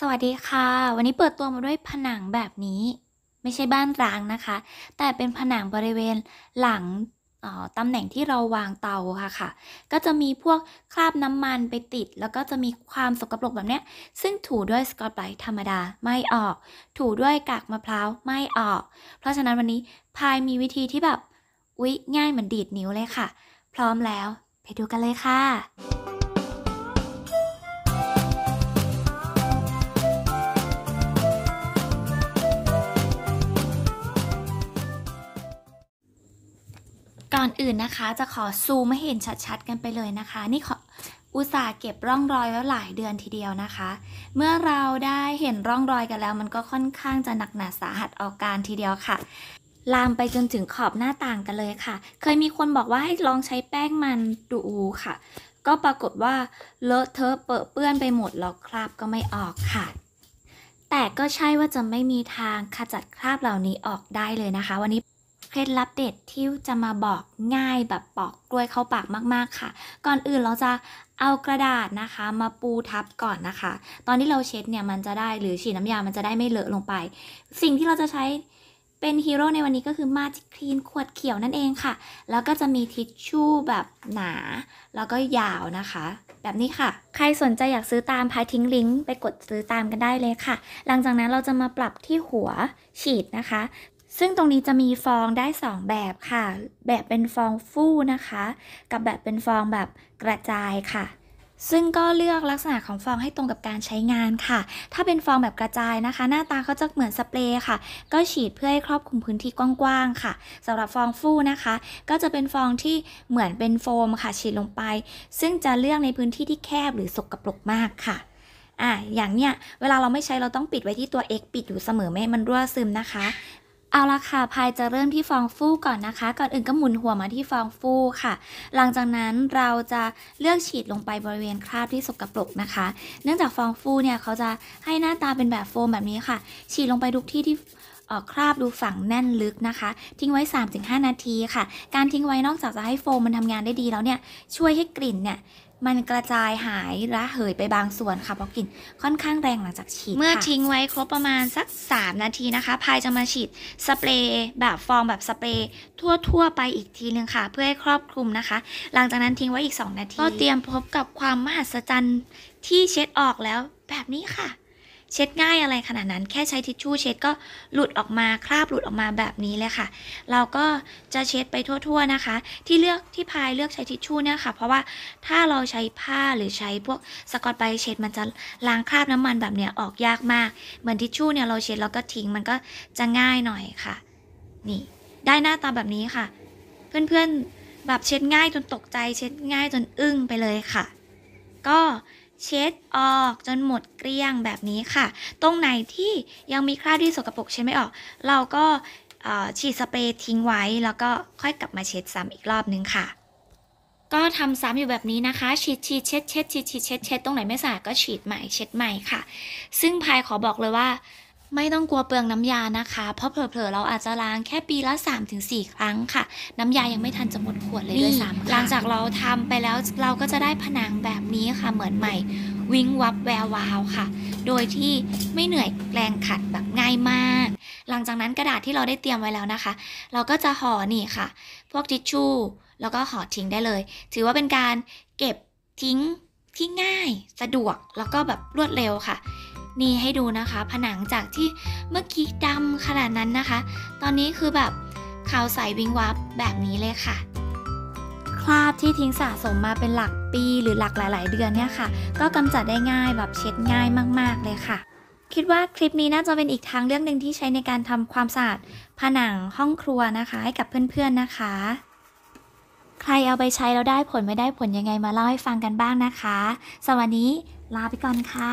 สวัสดีค่ะวันนี้เปิดตัวมาด้วยผนังแบบนี้ ไม่ใช่บ้านร้างนะคะ แต่เป็นผนังบริเวณหลังตำแหน่งที่เราวางเตาค่ะค่ะก็จะมีพวกคราบน้ำมันไปติดแล้วก็จะมีความสกปรกแบบเนี้ยซึ่งถูด้วยสกอตไบท์ธรรมดาไม่ออก ถูด้วยกากมะพร้าวไม่ออก เพราะฉะนั้นวันนี้พายมีวิธีที่แบบ อุ๊ย ง่ายเหมือนดีดนิ้วเลยค่ะ พร้อมแล้วไปดูกันเลยค่ะอนอื่นนะคะจะขอซูมให้เห็นชัดๆ กันไปเลยนะคะ นี่ขออุตส่าห์เก็บร่องรอยไว้หลายเดือนทีเดียวนะคะ เมื่อเราได้เห็นร่องรอยกันแล้ว มันก็ค่อนข้างจะหนักหนาสาหัสออกการทีเดียวค่ะ ลามไปจนถึงขอบหน้าต่างกันเลยค่ะ เคยมีคนบอกว่าให้ลองใช้แป้งมันดูค่ะ ก็ปรากฏว่าเลอะเทอะเปอะเปื้อนไปหมดแล้วคราบก็ไม่ออกค่ะแต่ก็ใช่ว่าจะไม่มีทางขจัดคราบเหล่านี้ออกได้เลยนะคะ วันนี้เคล็ดลับเด็ดที่จะมาบอกง่ายแบบปอกกล้วยเข้าปากมากๆค่ะ ก่อนอื่นเราจะเอากระดาษนะคะ มาปูทับก่อนนะคะ ตอนที่เราเช็ดเนี่ย มันจะได้หรือฉีดน้ำยามันจะได้ไม่เลอะลงไป สิ่งที่เราจะใช้เป็นฮีโร่ในวันนี้ก็คือมาจิคลีนขวดเขียวนั่นเองค่ะ แล้วก็จะมีทิชชู่แบบหนา แล้วก็ยาวนะคะ แบบนี้ค่ะ ใครสนใจอยากซื้อตามพายทิ้งลิงก์ไปกดซื้อตามกันได้เลยค่ะ หลังจากนั้นเราจะมาปรับที่หัวฉีดนะคะซึ่งตรงนี้จะมีฟองได้ 2 แบบค่ะ แบบเป็นฟองฟู่นะคะ กับแบบเป็นฟองแบบกระจายค่ะ ซึ่งก็เลือกลักษณะของฟองให้ตรงกับการใช้งานค่ะ ถ้าเป็นฟองแบบกระจายนะคะ หน้าตาเขาจะเหมือนสเปรย์ค่ะ ก็ฉีดเพื่อให้ครอบคลุมพื้นที่กว้างๆค่ะ สำหรับฟองฟูนะคะ ก็จะเป็นฟองที่เหมือนเป็นโฟมค่ะ ฉีดลงไป ซึ่งจะเลือกในพื้นที่ที่แคบหรือสกปรกมากค่ะ อ่ะอย่างเนี้ย เวลาเราไม่ใช้เราต้องปิดไว้ที่ตัว X ปิดอยู่เสมอไม่ให้มันรั่วซึมนะคะเอาละค่ะพายจะเริ่มที่ฟองฟูก่อนนะคะ ก่อนอื่นก็หมุนหัวมาที่ฟองฟูค่ะ หลังจากนั้นเราจะเลือกฉีดลงไปบริเวณคราบที่สกปรกนะคะ เนื่องจากฟองฟูเนี่ยเขาจะให้หน้าตาเป็นแบบโฟมแบบนี้ค่ะ ฉีดลงไปทุกที่ที่คราบดูฝังแน่นลึกนะคะ ทิ้งไว้ 3-5 นาทีค่ะ การทิ้งไว้นอกจากจะให้โฟมมันทำงานได้ดีแล้วเนี่ยช่วยให้กลิ่นเนี่ยมันกระจายหายระเหยไปบางส่วน ค่ะเพราะกลิ่น ค่อนข้างแรงหลังจากฉีด เมื่อทิ้งไว้ครบประมาณสัก 3 นาทีนะคะพายจะมาฉีดสเปรย์ แบบฟองแบบสเปรย์ ทั่วๆไปอีกทีนึงค่ะ เพื่อให้ครอบคลุมนะคะ หลังจากนั้นทิ้งไว้อีก 2 นาที ก็เตรียมพบกับความมหัศจรรย์ที่เช็ดออกแล้วแบบนี้ค่ะเช็ดง่ายอะไรขนาดนั้นแค่ใช้ทิชชู่เช็ดก็หลุดออกมาคราบหลุดออกมาแบบนี้เลยค่ะ เราก็จะเช็ดไปทั่วๆนะคะ ที่เลือกที่พายเลือกใช้ทิชชู่เนี่ยค่ะ เพราะว่าถ้าเราใช้ผ้าหรือใช้พวกสกอตไบเช็ด มันจะล้างคราบน้ำมันแบบเนี้ยออกยากมากเหมือนทิชชู่เนี่ยเราเช็ดแล้วก็ทิ้งมันก็จะง่ายหน่อยค่ะ นี่ ได้หน้าตาแบบนี้ค่ะ เพื่อนๆแบบเช็ดง่ายจนตกใจ เช็ดง่ายจนอึ้งไปเลยค่ะ ก็เช็ดออกจนหมดเกลี้ยงแบบนี้ค่ะ ตรงไหนที่ยังมีคราบที่สกปรกเช็ดไม่ออก เราก็ฉีดสเปรย์ทิ้งไว้แล้วก็ค่อยกลับมาเช็ดซ้ำอีกรอบนึงค่ะ ก็ทำซ้ำอยู่แบบนี้นะคะ ฉีดฉีดเช็ดเช็ดฉีดฉีดเช็ดเช็ดตรงไหนไม่สะอาดก็ฉีดใหม่เช็ดใหม่ค่ะ ซึ่งพายขอบอกเลยว่าไม่ต้องกลัวเปลืองน้ำยานะคะ เพราะเผลอๆ เราอาจจะล้างแค่ปีละ 3-4 ครั้งค่ะ น้ำยายังไม่ทันจะหมดขวดเลยด้วยซ้ำหลังจากเราทำไปแล้วเราก็จะได้ผนังแบบนี้ค่ะ เหมือนใหม่ วิงวับแวววาวค่ะ โดยที่ไม่เหนื่อยแรงขัดแบบง่ายมาก หลังจากนั้นกระดาษที่เราได้เตรียมไว้แล้วนะคะ เราก็จะห่อนี่ค่ะ พวกทิชชู่ แล้วก็ห่อทิ้งได้เลย ถือว่าเป็นการเก็บทิ้งที่ง่าย สะดวก แล้วก็แบบรวดเร็วค่ะนี่ให้ดูนะคะผนังจากที่เมื่อกี้ดำขนาดนั้นนะคะ ตอนนี้คือแบบขาวใสวิงวับแบบนี้เลยค่ะ คราบที่ทิ้งสะสมมาเป็นหลักปีหรือหลักหลาย ๆ เดือนเนี่ยค่ะ ก็กำจัดได้ง่ายแบบเช็ดง่ายมากๆเลยค่ะ คิดว่าคลิปนี้น่าจะเป็นอีกทางเรื่องหนึ่งที่ใช้ในการทำความสะอาดผนังห้องครัวนะคะ ให้กับเพื่อนๆนะคะ ใครเอาไปใช้แล้วได้ผลไม่ได้ผลยังไงมาเล่าให้ฟังกันบ้างนะคะ สวัสดี ลาไปก่อนค่ะ